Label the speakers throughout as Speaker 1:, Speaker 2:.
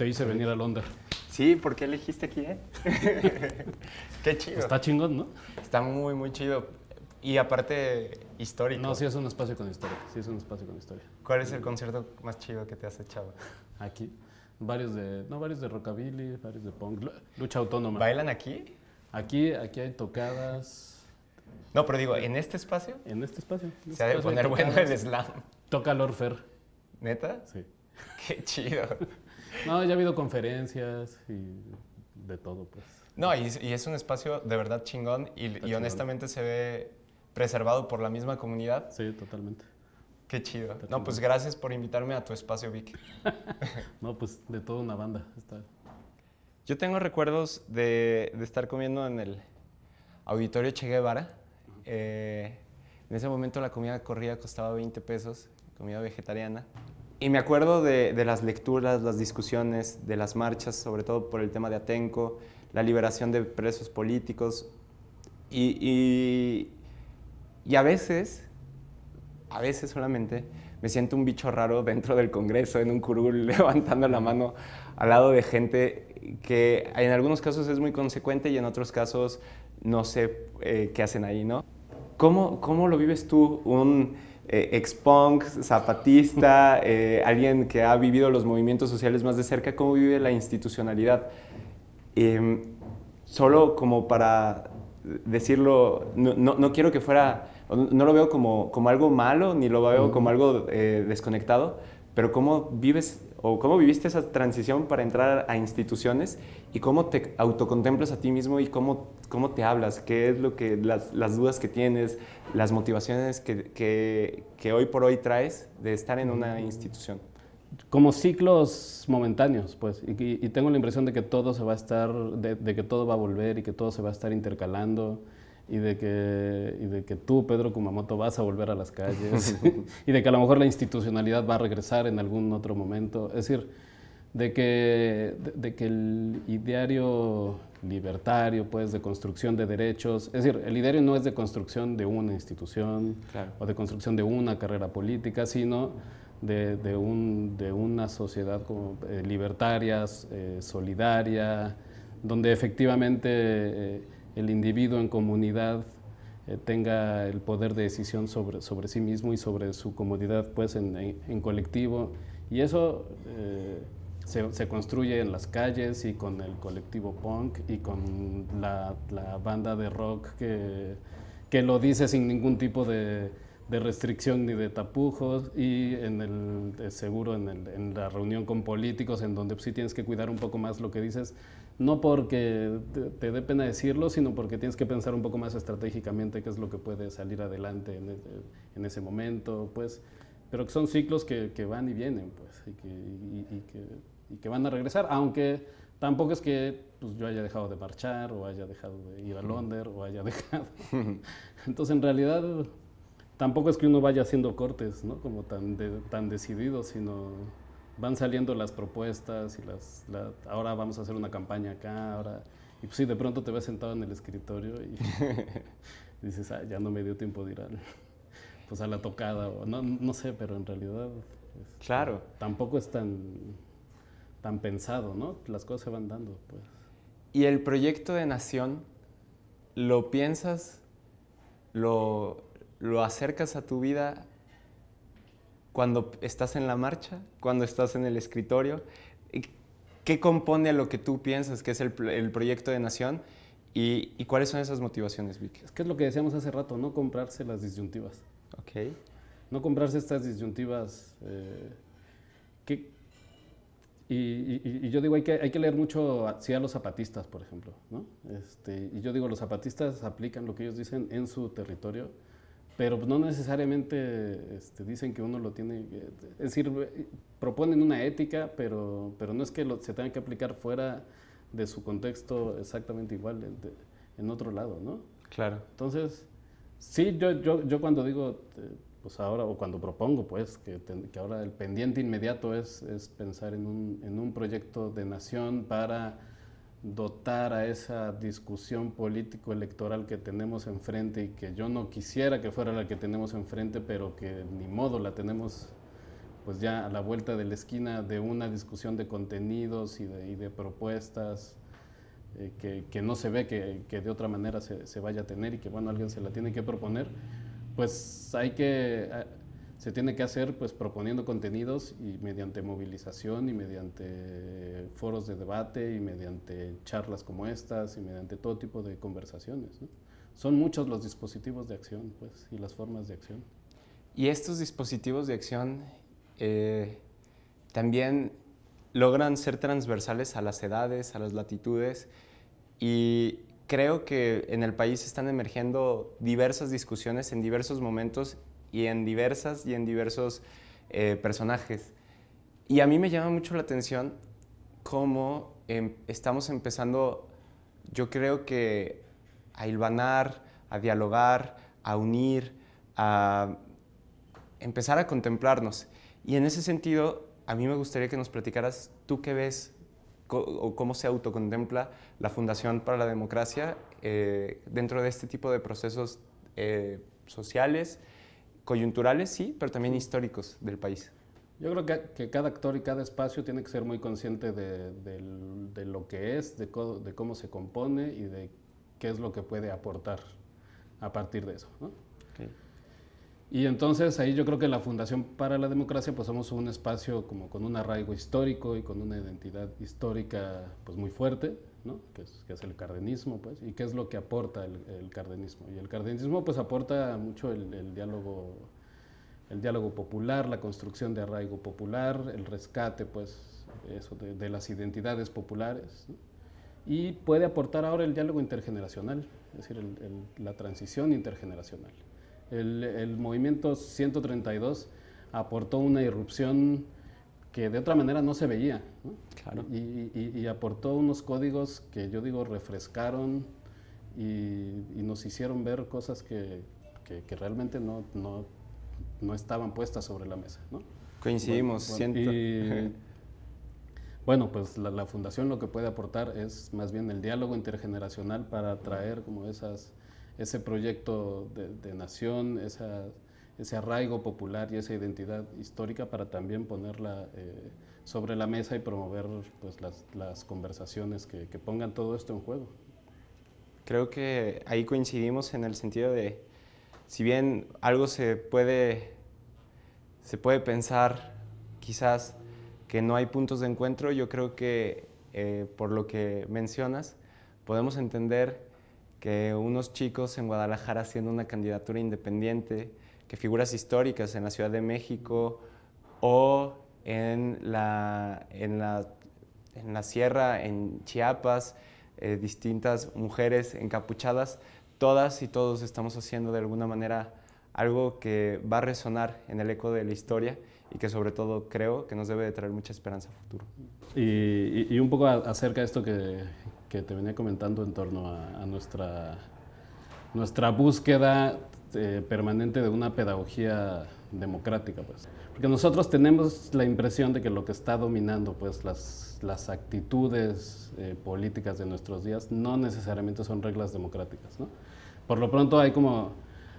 Speaker 1: Te hice venir a Londres.
Speaker 2: Sí, ¿por qué elegiste aquí, eh? qué chido. Está chingón, ¿no? Está muy, muy chido.
Speaker 1: Y aparte, histórico. No, sí es un espacio con historia. Sí es un espacio con historia. ¿Cuál es el concierto más chido que te has echado? Aquí. Varios de, no, varios de rockabilly, varios de punk, lucha autónoma. ¿Bailan aquí? Aquí, aquí hay tocadas. No, pero digo, ¿en este espacio? En este espacio. Este Se ha de poner bueno el slam. Toca Lord Lorfer. ¿Neta? Sí. Qué chido. No, ya ha habido conferencias y de todo, pues.
Speaker 2: No, y, es un espacio de verdad chingón y, honestamente se ve
Speaker 1: preservado por la misma comunidad. Sí, totalmente. Qué chido. No, pues gracias por invitarme a tu espacio, Vic. no, pues de toda una banda. Está.
Speaker 2: Yo tengo recuerdos de, estar comiendo en el auditorio Che Guevara. Eh, en ese momento la comida corrida costaba 20 pesos, comida vegetariana. Y me acuerdo de, las lecturas, las discusiones, de las marchas, sobre todo por el tema de Atenco, la liberación de presos políticos. Y, y, a veces, a veces solamente, me siento un bicho raro dentro del Congreso, en un curul, levantando la mano al lado de gente que en algunos casos es muy consecuente y en otros casos no sé eh, qué hacen ahí, ¿no? ¿Cómo, ¿Cómo lo vives tú? Un, eh, ex-punk, zapatista, eh, alguien que ha vivido los movimientos sociales más de cerca, cómo vive la institucionalidad. Em, solo como para decirlo, no, quiero que fuera, no lo veo como, como algo malo, ni lo veo como algo eh, desconectado, pero cómo vives o cómo viviste esa transición para entrar a instituciones y cómo te autocontemplas a ti mismo y cómo, te hablas, qué es lo que, las, dudas que tienes, las motivaciones que, hoy por hoy traes de estar en una mm.
Speaker 1: institución. Como ciclos momentáneos, pues, y, tengo la impresión de que todo se va a estar, de, que todo va a volver y que todo se va a estar intercalando y de que, y de que tú, Pedro Kumamoto, vas a volver a las calles y de que a lo mejor la institucionalidad va a regresar en algún otro momento. Es decir, de que, de, que el ideario libertario, pues, de construcción de derechos, es decir, el ideario no es de construcción de una institución o de construcción de una carrera política, sino de, de un, una sociedad como, eh, libertaria, eh, solidaria, donde efectivamente... Eh, el individuo en comunidad eh, tenga el poder de decisión sobre, sobre sí mismo y sobre su comodidad pues, en, colectivo. Y eso eh, se, construye en las calles y con el colectivo punk y con la, banda de rock que, lo dice sin ningún tipo de, restricción ni de tapujos y en el, seguro en, en la reunión con políticos en donde pues, sí tienes que cuidar un poco más lo que dices no porque te, dé pena decirlo, sino porque tienes que pensar un poco más estratégicamente qué es lo que puede salir adelante en, e, ese momento, pues, pero que son ciclos que, van y vienen, pues, y que, van a regresar, aunque tampoco es que pues, yo haya dejado de marchar o haya dejado de ir a Londres o haya dejado. Entonces, en realidad, tampoco es que uno vaya haciendo cortes, ¿no? Como tan, tan decidido, sino van saliendo las propuestas y las, ahora vamos a hacer una campaña acá, ahora... Y pues sí, de pronto te vas sentado en el escritorio y dices, ah, ya no me dio tiempo de ir al, pues a la tocada, o no, sé, pero en realidad... Este, claro. Tampoco es tan, tan pensado, ¿no? Las cosas se van dando, pues. ¿Y el
Speaker 2: proyecto de
Speaker 1: Nación lo piensas,
Speaker 2: lo, lo acercas a tu vida cuando estás en la marcha, cuando estás en el escritorio, qué compone a lo que tú piensas que
Speaker 1: es el, proyecto de Nación y, cuáles son esas motivaciones, Vicky? Es que es lo que decíamos hace rato, no comprarse las disyuntivas. Ok. No comprarse estas disyuntivas eh, y, y, yo digo, hay que, hay que leer mucho hacia los zapatistas, por ejemplo. ¿no? Este, y yo digo, los zapatistas aplican lo que ellos dicen en su territorio pero pues, no necesariamente este, dicen que uno lo tiene, es decir, proponen una ética, pero, pero no es que se tenga que aplicar fuera de su contexto exactamente igual en otro lado, ¿no? Claro. Entonces, sí, yo, yo, yo cuando digo, eh, pues ahora, o cuando propongo, pues, que, que ahora el pendiente inmediato es, es pensar en un, en un proyecto de nación para dotar a esa discusión político-electoral que tenemos enfrente y que yo no quisiera que fuera la que tenemos enfrente, pero que ni modo la tenemos pues ya a la vuelta de la esquina de una discusión de contenidos y de, propuestas eh, que, no se ve que, de otra manera se, vaya a tener y que bueno, alguien se la tiene que proponer, pues hay que se tiene que hacer pues proponiendo contenidos y mediante movilización y mediante foros de debate y mediante charlas como estas y mediante todo tipo de conversaciones. Son muchos los dispositivos de acción pues, y las formas de acción.
Speaker 2: Y estos dispositivos de acción eh, también logran ser transversales a las edades, a las latitudes y creo que en el país están emergiendo diversas discusiones en diversos momentos y en diversas y en diversos eh, personajes. Y a mí me llama mucho la atención cómo em, estamos empezando, yo creo que a hilvanar, a dialogar, a unir, a empezar a contemplarnos. Y en ese sentido, a mí me gustaría que nos platicaras tú qué ves o cómo se autocontempla la Fundación para la Democracia eh, dentro de este tipo de procesos eh, sociales coyunturales, sí, pero también históricos del país.
Speaker 1: Yo creo que, cada actor y cada espacio tiene que ser muy consciente de, lo que es, de, cómo se compone y de qué es lo que puede aportar a partir de eso. Y entonces ahí yo creo que la Fundación para la Democracia pues somos un espacio como con un arraigo histórico y con una identidad histórica pues muy fuerte. ¿no? que, es, el cardenismo, pues, y qué es lo que aporta el, cardenismo. Y el cardenismo pues aporta mucho el, diálogo el diálogo popular, la construcción de arraigo popular, el rescate pues, eso de, las identidades populares. Y puede aportar ahora el diálogo intergeneracional, es decir, la transición intergeneracional. El, el movimiento 132 aportó una irrupción que de otra manera no se veía. Y, aportó unos códigos que yo digo refrescaron y, nos hicieron ver cosas que, realmente no, no, estaban puestas sobre la mesa. Coincidimos, bueno, bueno, pues la, fundación lo que puede aportar es más bien el diálogo intergeneracional para traer como esas, ese proyecto de, nación, esa ese arraigo popular y esa identidad histórica para también ponerla eh, sobre la mesa y promover pues, las, conversaciones que, pongan todo esto en juego.
Speaker 2: Creo que ahí coincidimos en el sentido de, si bien algo se puede, se puede pensar quizás que no hay puntos de encuentro, yo creo que eh, por lo que mencionas, podemos entender que unos chicos en Guadalajara haciendo una candidatura independiente, que figuras históricas en la Ciudad de México o en la, en la, en la sierra, en Chiapas, eh, distintas mujeres encapuchadas, todas y todos estamos haciendo de alguna manera algo que va a resonar en el eco de la historia y que sobre todo
Speaker 1: creo que nos debe de traer mucha esperanza a futuro. Y, y, un poco acerca de esto que, que, te venía comentando en torno a, a nuestra, nuestra búsqueda este, permanente de una pedagogía democrática, pues. Porque nosotros tenemos la impresión de que lo que está dominando, pues, las, actitudes eh, políticas de nuestros días no necesariamente son reglas democráticas, ¿no? Por lo pronto hay como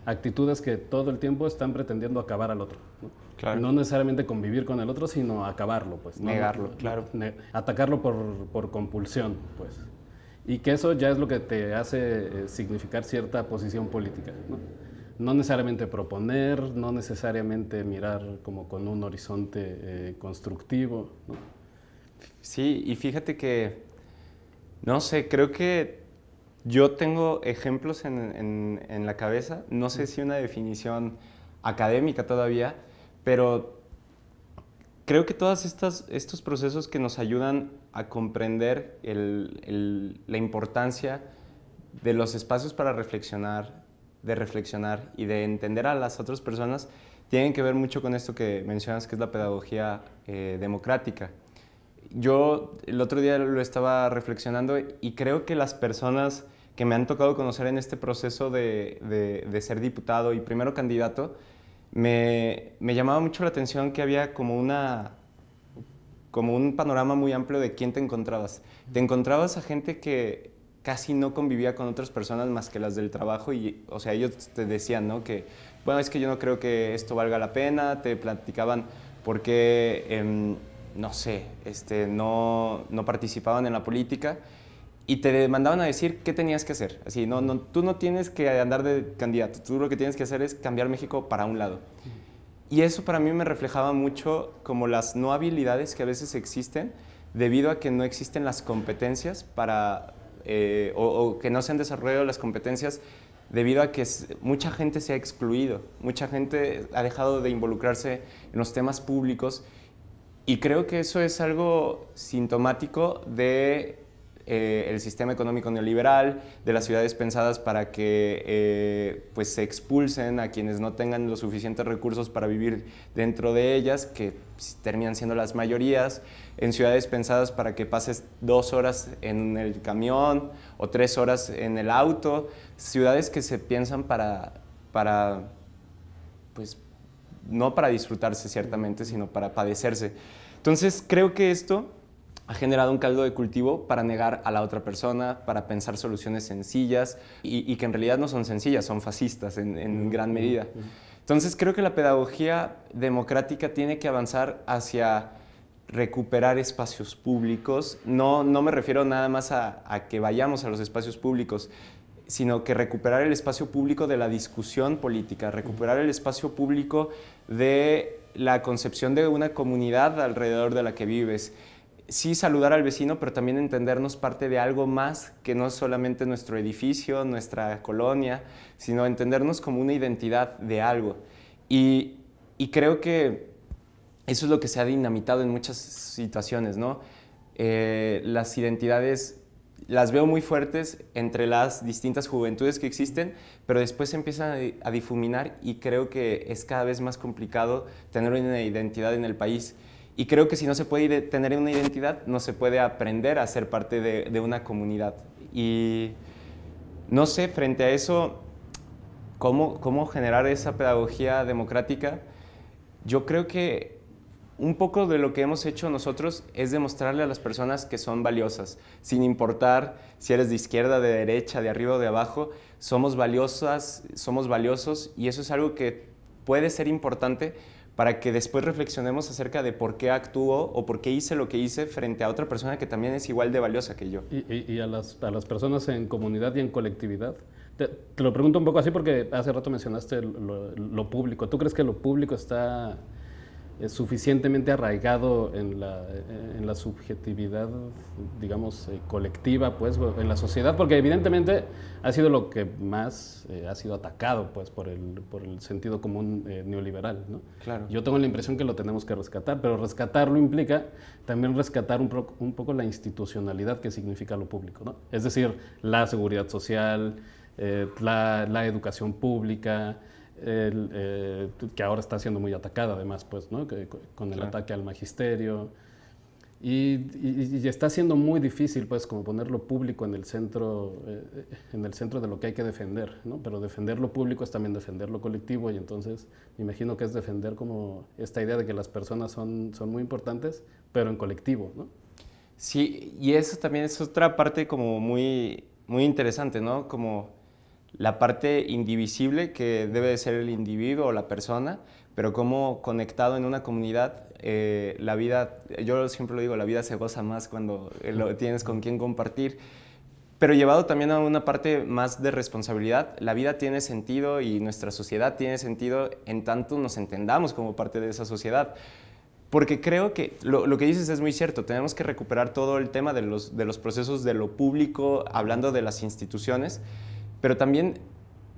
Speaker 1: actitudes que todo el tiempo están pretendiendo acabar al otro, ¿no? No necesariamente convivir con el otro, sino acabarlo, pues. Negarlo, claro. atacarlo por, compulsión, pues. Y que eso ya es lo que te hace eh, significar cierta posición política, ¿no? no necesariamente proponer, no necesariamente mirar como con un horizonte eh, constructivo.
Speaker 2: Sí, y fíjate que, no sé, creo que yo tengo ejemplos en, la cabeza, no sé si una definición académica todavía, pero creo que todos estos procesos que nos ayudan a comprender la importancia de los espacios para reflexionar, de reflexionar y de entender a las otras personas tienen que ver mucho con esto que mencionas, que es la pedagogía eh, democrática. Yo el otro día lo estaba reflexionando y creo que las personas que me han tocado conocer en este proceso de, ser diputado y primero candidato, me, me, llamaba mucho la atención que había como una como un panorama muy amplio de quién te encontrabas. Te encontrabas a gente que casi no convivía con otras personas más que las del trabajo y, o sea, ellos te decían, ¿no? Que, bueno, es que yo no creo que esto valga la pena, te platicaban por qué, em, no sé, este, no, no participaban en la política y te mandaban a decir qué tenías que hacer. Así, no, no, tú no tienes que andar de candidato, tú lo que tienes que hacer es cambiar México para un lado. Y eso para mí me reflejaba mucho como las no habilidades que a veces existen debido a que no existen las competencias para, eh, o, que no se han desarrollado las competencias debido a que mucha gente se ha excluido, mucha gente ha dejado de involucrarse en los temas públicos y creo que eso es algo sintomático de eh, el sistema económico neoliberal, de las ciudades pensadas para que eh, pues se expulsen a quienes no tengan los suficientes recursos para vivir dentro de ellas, que terminan siendo las mayorías, en ciudades pensadas para que pases dos horas en el camión o tres horas en el auto, ciudades que se piensan para, para pues, no para disfrutarse ciertamente, sino para padecerse. Entonces creo que esto ha generado un caldo de cultivo para negar a la otra persona, para pensar soluciones sencillas y, que en realidad no son sencillas, son fascistas en, gran medida. Entonces creo que la pedagogía democrática tiene que avanzar hacia recuperar espacios públicos. No, me refiero nada más a, que vayamos a los espacios públicos, sino que recuperar el espacio público de la discusión política, recuperar el espacio público de la concepción de una comunidad alrededor de la que vives sí saludar al vecino, pero también entendernos parte de algo más que no solamente nuestro edificio, nuestra colonia, sino entendernos como una identidad de algo. Y, creo que eso es lo que se ha dinamitado en muchas situaciones, ¿no? Eh, las identidades las veo muy fuertes entre las distintas juventudes que existen, pero después se empiezan a difuminar y creo que es cada vez más complicado tener una identidad en el país. Y creo que si no se puede tener una identidad, no se puede aprender a ser parte de, una comunidad. Y no sé, frente a eso, cómo, cómo generar esa pedagogía democrática, yo creo que un poco de lo que hemos hecho nosotros es demostrarle a las personas que son valiosas, sin importar si eres de izquierda, de derecha, de arriba o de abajo, somos valiosas, somos valiosos y eso es algo que puede ser importante para que después reflexionemos acerca de por qué actuó o por qué hice lo que hice frente a otra persona que también es igual de valiosa que yo.
Speaker 1: Y, a, las, personas en comunidad y en colectividad. Te, lo pregunto un poco así porque hace rato mencionaste lo público. ¿Tú crees que lo público está... Eh, suficientemente arraigado en la, eh, subjetividad, digamos, eh, colectiva, pues, en la sociedad, porque evidentemente ha sido lo que más ha sido atacado, pues, por el, por el sentido común neoliberal, Claro. Yo tengo la impresión que lo tenemos que rescatar, pero rescatarlo implica también rescatar un, un poco la institucionalidad que significa lo público, ¿no? Es decir, la seguridad social, la, la educación pública, eh, que ahora está siendo muy atacada además, pues, ¿no? con el ataque al magisterio. Y, está siendo muy difícil, pues, como ponerlo público en el centro, eh, en el centro de lo que hay que defender, ¿no? Pero defender lo público es también defender lo colectivo y entonces me imagino que es defender como esta idea de que las personas son, son muy importantes, pero en colectivo, ¿no?
Speaker 2: Sí, y eso también es otra
Speaker 1: parte como
Speaker 2: muy, muy interesante, ¿no? Como la parte indivisible que debe de ser el individuo o la persona, pero como conectado en una comunidad, eh, la vida, yo siempre lo digo, la vida se goza más cuando eh, lo tienes con quien compartir. Pero llevado también a una parte más de responsabilidad, la vida tiene sentido y nuestra sociedad tiene sentido en tanto nos entendamos como parte de esa sociedad. Porque creo que lo, lo, que dices es muy cierto, tenemos que recuperar todo el tema de los, de los procesos de lo público, hablando de las instituciones, pero también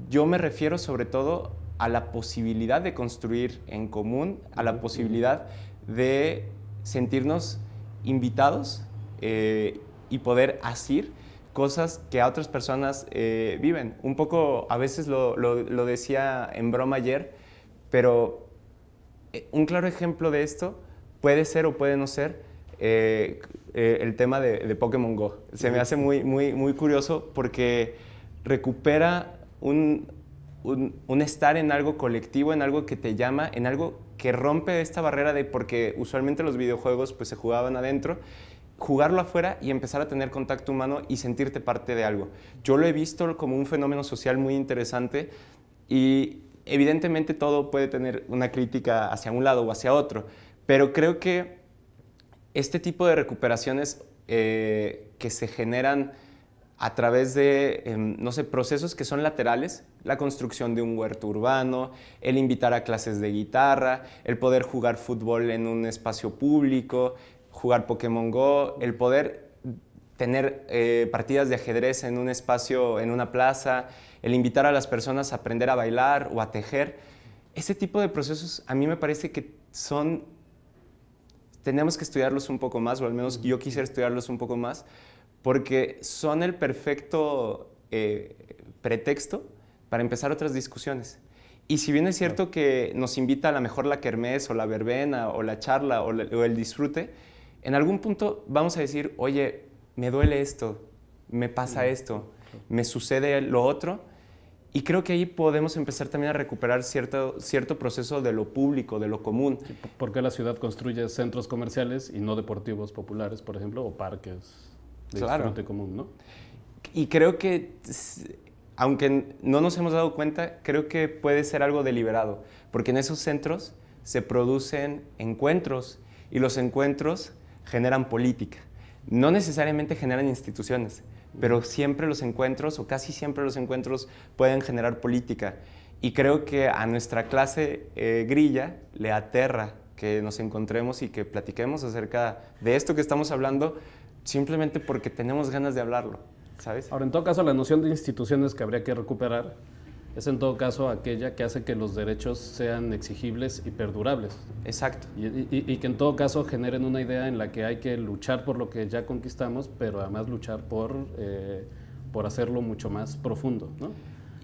Speaker 2: yo me refiero sobre todo a la posibilidad de construir en común, a la posibilidad de sentirnos invitados eh, y poder hacer cosas que a otras personas eh, viven. Un poco, a veces lo, decía en broma ayer, pero eh, un claro ejemplo de esto puede ser o puede no ser el tema de, de, Pokémon Go. Se me hace muy, muy, muy curioso porque recupera un, un, estar en algo colectivo, en algo que te llama, en algo que rompe esta barrera de porque usualmente los videojuegos pues se jugaban adentro, jugarlo afuera y empezar a tener contacto humano y sentirte parte de algo. Yo lo he visto como un fenómeno social muy interesante y evidentemente todo puede tener una crítica hacia un lado o hacia otro, pero creo que este tipo de recuperaciones eh, que se generan a través de, em, no sé, procesos que son laterales, la construcción de un huerto urbano, el invitar a clases de guitarra, el poder jugar fútbol en un espacio público, jugar Pokémon Go, el poder tener eh, partidas de ajedrez en un espacio, en una plaza, el invitar a las personas a aprender a bailar o a tejer. Ese tipo de procesos a mí me parece que son, tenemos que estudiarlos un poco más, o al menos yo quisiera estudiarlos un poco más, porque son el perfecto eh, pretexto para empezar otras discusiones. Y si bien es cierto que nos invita a la mejor la kermés o la verbena o la charla o, el disfrute, en algún punto vamos a decir, oye, me duele esto, me pasa esto, me sucede lo otro. Y creo que ahí podemos empezar también a
Speaker 1: recuperar cierto, cierto proceso de lo público, de lo común. ¿Por qué la ciudad construye centros comerciales y no deportivos populares, por ejemplo, o parques? claro. común, Y creo que, aunque no nos hemos dado cuenta, creo que puede
Speaker 2: ser algo deliberado, porque en esos centros se producen encuentros y los encuentros generan política. No necesariamente generan instituciones, pero siempre los encuentros, o casi siempre los encuentros, pueden generar política. Y creo que a nuestra clase eh, grilla le aterra que nos encontremos y que platiquemos acerca de esto que estamos hablando, simplemente porque tenemos ganas de hablarlo,
Speaker 1: ¿sabes? Ahora, en todo caso, la noción de instituciones que habría que recuperar es en todo caso aquella que hace que los derechos sean exigibles y perdurables. Exacto. Y, que en todo caso generen una idea en la que hay que luchar por lo que ya conquistamos, pero además luchar por, eh, por hacerlo mucho más profundo. ¿no?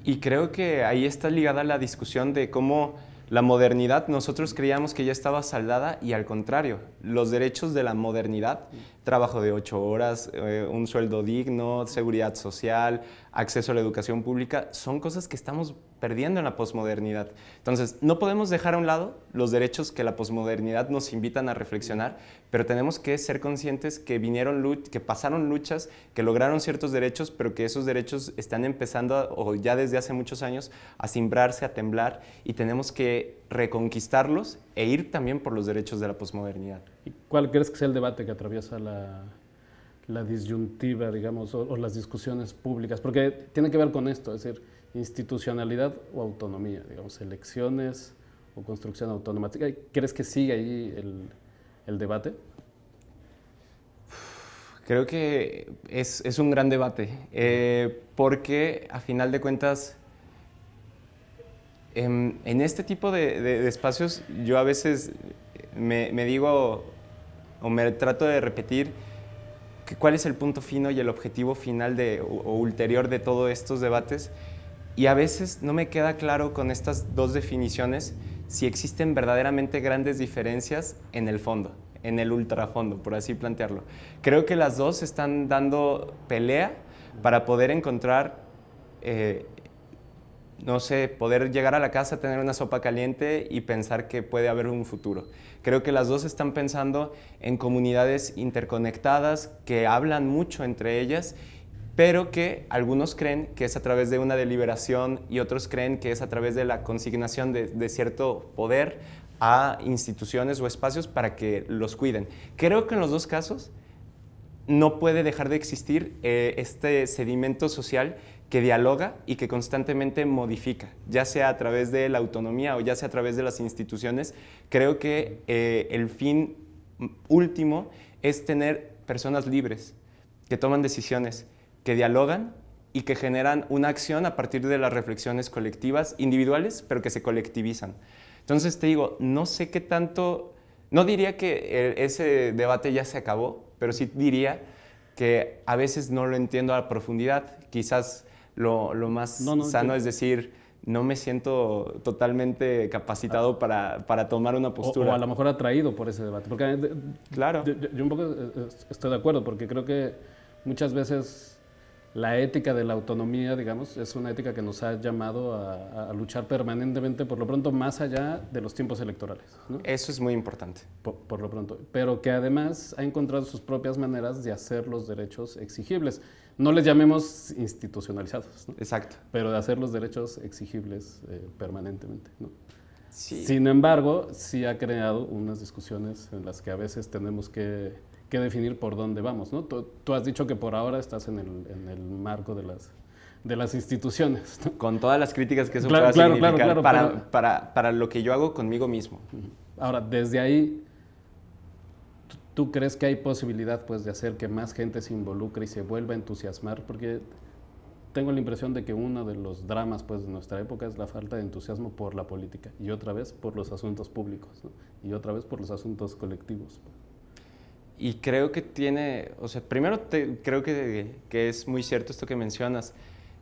Speaker 1: Y creo que ahí está ligada la
Speaker 2: discusión de cómo la modernidad nosotros creíamos que ya estaba saldada y al contrario, los derechos de la modernidad, trabajo de ocho horas, eh, un sueldo digno, seguridad social, acceso a la educación pública, son cosas que estamos perdiendo en la posmodernidad. Entonces, no podemos dejar a un lado los derechos que la posmodernidad nos invitan a reflexionar, pero tenemos que ser conscientes que vinieron que pasaron luchas, que lograron ciertos derechos, pero que esos derechos están empezando o ya desde hace muchos años a cimbrarse, a temblar y tenemos que reconquistarlos e ir también por los derechos de la posmodernidad.
Speaker 1: ¿Y cuál crees que sea el debate que atraviesa la, disyuntiva, digamos, o, las discusiones públicas? Porque tiene que ver con esto, es decir, institucionalidad o autonomía, digamos, elecciones o construcción automática. ¿Crees que sigue ahí el, debate? Creo que es, un gran
Speaker 2: debate, eh, porque a final de cuentas Em, en, este tipo de, espacios yo a veces me, digo o me trato de repetir cuál es el punto fino y el objetivo final de, o, ulterior de todos estos debates y a veces no me queda claro con estas dos definiciones si existen verdaderamente grandes diferencias en el fondo, en el ultrafondo, por así plantearlo. Creo que las dos están dando pelea para poder encontrar eh, no sé, poder llegar a la casa, tener una sopa caliente y pensar que puede haber un futuro. Creo que las dos están pensando en comunidades interconectadas que hablan mucho entre ellas, pero que algunos creen que es a través de una deliberación y otros creen que es a través de la consignación de, cierto poder a instituciones o espacios para que los cuiden. Creo que en los dos casos no puede dejar de existir eh, este sedimento social que dialoga y que constantemente modifica, ya sea a través de la autonomía o ya sea a través de las instituciones. Creo que eh, el fin último es tener personas libres, que toman decisiones, que dialogan y que generan una acción a partir de las reflexiones colectivas, individuales, pero que se colectivizan. Entonces te digo, no sé qué tanto no diría que eh, ese debate ya se acabó, pero sí diría que a veces no lo entiendo a profundidad. Quizás lo, más sano es decir, no me siento
Speaker 1: totalmente capacitado para, tomar una postura. O, a lo mejor atraído por ese debate. Eh, claro. yo, un poco eh, estoy de acuerdo, porque creo que muchas veces la ética de la autonomía, digamos, es una ética que nos ha llamado a, luchar permanentemente, por lo pronto, más allá de los tiempos electorales. Eso es muy importante. Por, lo pronto. Pero que además ha encontrado sus propias maneras de hacer los derechos exigibles. No les llamemos institucionalizados. ¿no? Exacto. Pero de hacer los derechos exigibles eh, permanentemente. Sin embargo, sí ha creado unas discusiones en las que a veces tenemos que que definir por dónde vamos. ¿no? Tú, has dicho que por ahora estás en el, en el marco de las, de las instituciones. Con todas las críticas que eso claro, pueda claro, significar claro, para, para, lo que yo hago conmigo mismo. Ahora, desde ahí, ¿tú crees que hay posibilidad pues, de hacer que más gente se involucre y se vuelva a entusiasmar? Porque tengo la impresión de que uno de los dramas pues, de nuestra época es la falta de entusiasmo por la política y otra vez por los asuntos públicos y otra vez por los asuntos colectivos. Y creo
Speaker 2: que tiene, o sea, primero creo que, que, es muy cierto esto que mencionas,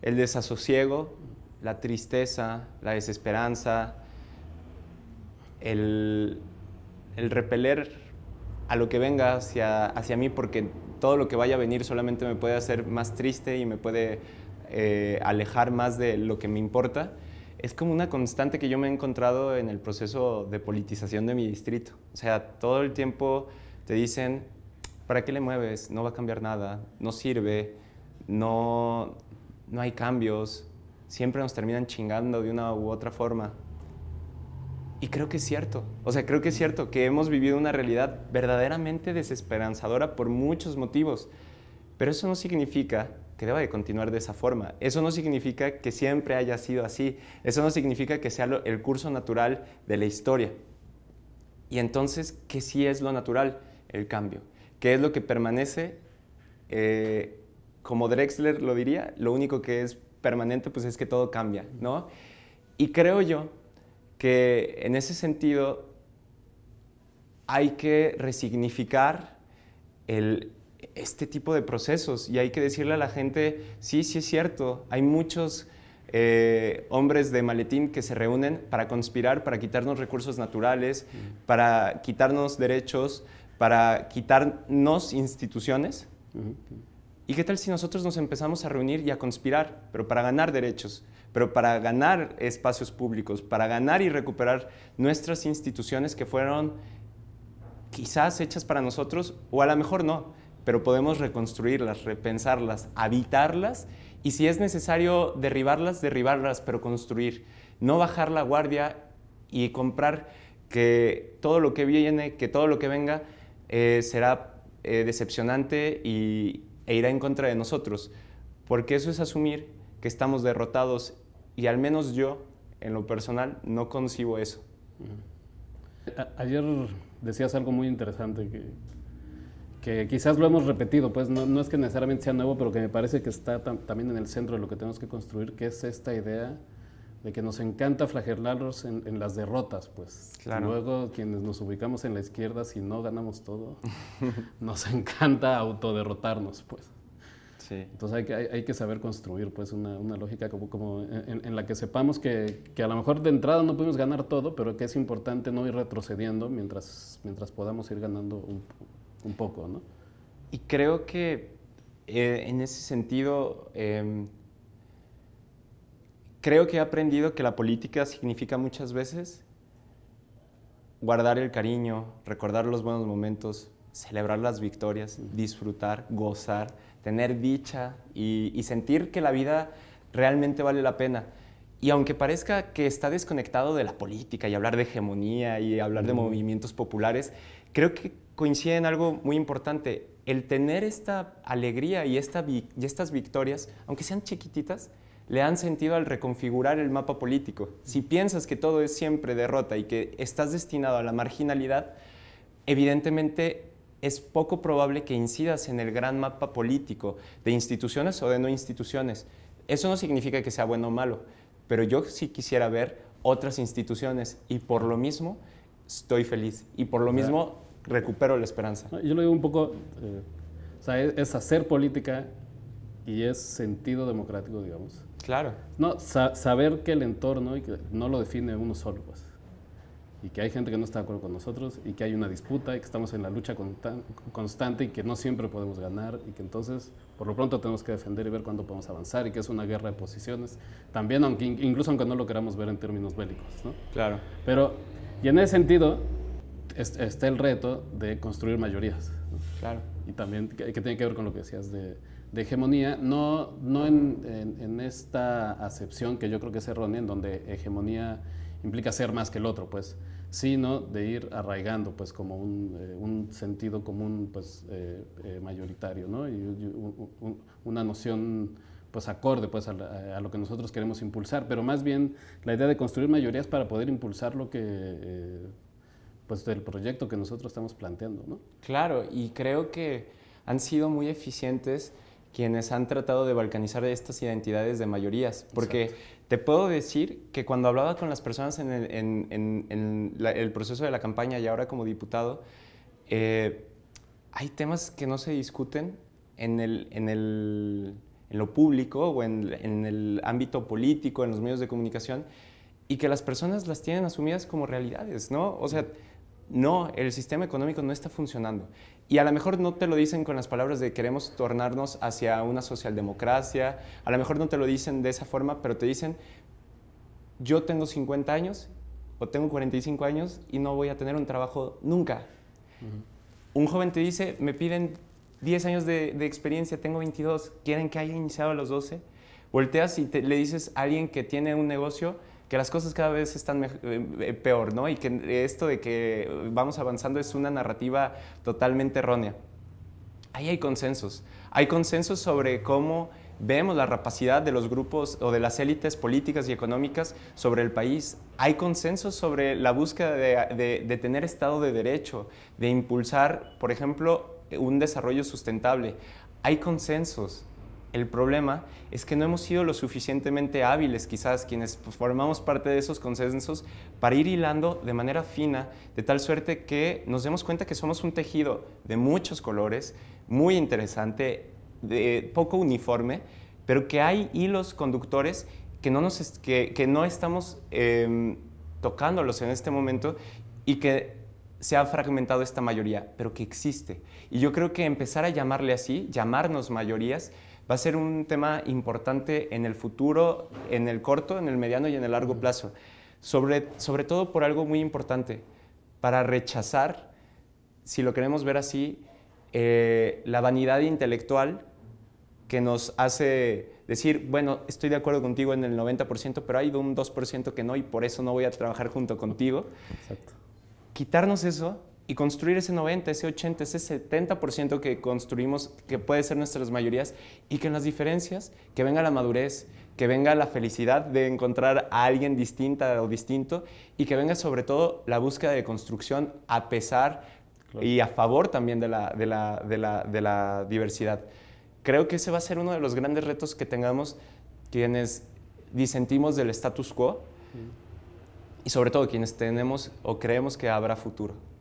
Speaker 2: el desasosiego, la tristeza, la desesperanza, el, el repeler a lo que venga hacia, hacia mí porque todo lo que vaya a venir solamente me puede hacer más triste y me puede eh, alejar más de lo que me importa, es como una constante que yo me he encontrado en el proceso de politización de mi distrito. O sea, todo el tiempo te dicen, ¿para qué le mueves? No va a cambiar nada, no sirve, no, no hay cambios, siempre nos terminan chingando de una u otra forma. Y creo que es cierto, o sea, creo que es cierto que hemos vivido una realidad verdaderamente desesperanzadora por muchos motivos, pero eso no significa que deba de continuar de esa forma. Eso no significa que siempre haya sido así, eso no significa que sea el curso natural de la historia. Y entonces, ¿qué sí es lo natural? el cambio. que es lo que permanece? Eh, como Drexler lo diría, lo único que es permanente pues es que todo cambia, ¿no? Y creo yo que en ese sentido hay que resignificar el, este tipo de procesos y hay que decirle a la gente, sí, sí es cierto, hay muchos eh, hombres de maletín que se reúnen para conspirar, para quitarnos recursos naturales, para quitarnos derechos, para quitarnos instituciones. ¿Y qué tal si nosotros nos empezamos a reunir y a conspirar, pero para ganar derechos, pero para ganar espacios públicos, para ganar y recuperar nuestras instituciones que fueron quizás hechas para nosotros o a lo mejor no, pero podemos reconstruirlas, repensarlas, habitarlas y si es necesario derribarlas, derribarlas, pero construir, no bajar la guardia y comprar que todo lo que viene, que todo lo que venga eh, será eh, decepcionante y, e irá en contra de nosotros, porque eso es asumir que estamos derrotados y al menos yo, en lo personal,
Speaker 1: no concibo eso. Ayer decías algo muy interesante que, quizás lo hemos repetido, pues no, no, es que necesariamente sea nuevo, pero que me parece que está también en el centro de lo que tenemos que construir, que es esta idea de que nos encanta flagelarlos en, en las derrotas, pues. Luego, quienes nos ubicamos en la izquierda, si no ganamos todo, nos encanta autoderrotarnos, pues. Sí. Entonces hay que, hay, que, saber construir pues una, lógica como, como en, la que sepamos que, que, a lo mejor de entrada no podemos ganar todo, pero que es importante no ir retrocediendo mientras, mientras podamos ir ganando un, poco, ¿no?
Speaker 2: Y creo que eh, en ese sentido em, creo que he aprendido que la política significa muchas veces guardar el cariño, recordar los buenos momentos, celebrar las victorias, disfrutar, gozar, tener dicha y, sentir que la vida realmente vale la pena. Y aunque parezca que está desconectado de la política y hablar de hegemonía y hablar de movimientos populares, creo que coincide en algo muy importante. El tener esta alegría y, y estas victorias, aunque sean chiquititas, le han sentido al reconfigurar el mapa político. Si piensas que todo es siempre derrota y que estás destinado a la marginalidad, evidentemente es poco probable que incidas en el gran mapa político de instituciones o de no instituciones. Eso no significa que sea bueno o malo, pero yo sí quisiera ver otras instituciones y por lo mismo estoy feliz y por lo mismo recupero la
Speaker 1: esperanza. Yo lo digo un poco, eh, o sea, es hacer política y es sentido democrático, digamos. Claro. No, saber que el entorno no lo define uno solo, pues. Y que hay gente que no está de acuerdo con nosotros y que hay una disputa y que estamos en la lucha constante y que no siempre podemos ganar y que entonces por lo pronto tenemos que defender y ver cuándo podemos avanzar y que es una guerra de posiciones. También, aunque incluso aunque no lo queramos ver en términos bélicos, Claro. Pero, y en ese sentido, está el reto de construir mayorías. Claro. Y también que, tiene que ver con lo que decías de de hegemonía, no, no en, esta acepción que yo creo que es errónea, en donde hegemonía implica ser más que el otro, pues, sino de ir arraigando, pues, como un, eh, sentido común, pues, eh, eh, mayoritario, ¿no? Y, una noción, pues, acorde, pues, a, lo que nosotros queremos impulsar, pero más bien la idea de construir mayorías para poder impulsar lo que, pues, del proyecto que nosotros estamos planteando, Claro, y creo que han sido muy eficientes quienes han tratado de
Speaker 2: balcanizar estas identidades de mayorías, porque te puedo decir que cuando hablaba con las personas en el, proceso de la campaña y ahora como diputado, eh, hay temas que no se discuten en, el, en, el, en lo público o en, en, el ámbito político, en los medios de comunicación, y que las personas las tienen asumidas como realidades, ¿no? O sea, no, el sistema económico no está funcionando. Y a lo mejor no te lo dicen con las palabras de queremos tornarnos hacia una socialdemocracia, a lo mejor no te lo dicen de esa forma, pero te dicen, yo tengo 50 años o tengo 45 años y no voy a tener un trabajo nunca. Un joven te dice, me piden 10 años de, experiencia, tengo 22, quieren que haya iniciado a los 12. Volteas y le dices a alguien que tiene un negocio, que las cosas cada vez están eh, eh, peor, ¿no? Y que esto de que vamos avanzando es una narrativa totalmente errónea. Ahí hay consensos. Hay consensos sobre cómo vemos la rapacidad de los grupos o de las élites políticas y económicas sobre el país. Hay consensos sobre la búsqueda de, de tener Estado de Derecho, de impulsar, por ejemplo, un desarrollo sustentable. Hay consensos el problema es que no hemos sido lo suficientemente hábiles, quizás quienes pues, formamos parte de esos consensos, para ir hilando de manera fina, de tal suerte que nos demos cuenta que somos un tejido de muchos colores, muy interesante, de poco uniforme, pero que hay hilos conductores que no, nos, que, que no estamos em, tocándolos en este momento y que se ha fragmentado esta mayoría, pero que existe. Y yo creo que empezar a llamarle así, llamarnos mayorías, va a ser un tema importante en el futuro, en el corto, en el mediano y en el largo plazo. Sobre, sobre todo por algo muy importante, para rechazar, si lo queremos ver así, eh, la vanidad intelectual que nos hace decir, bueno, estoy de acuerdo contigo en el 90%, pero hay un 2% que no y por eso no voy a trabajar junto contigo. Quitarnos eso y construir ese 90, ese 80, ese 70% que construimos, que puede ser nuestras mayorías, y que en las diferencias, que venga la madurez, que venga la felicidad de encontrar a alguien distinta o distinto, y que venga sobre todo la búsqueda de construcción a pesar y a favor también de la, de la, de, la, diversidad. Creo que ese va a ser uno de los grandes retos que tengamos quienes disentimos del status quo. Y sobre todo quienes tenemos o creemos que habrá futuro.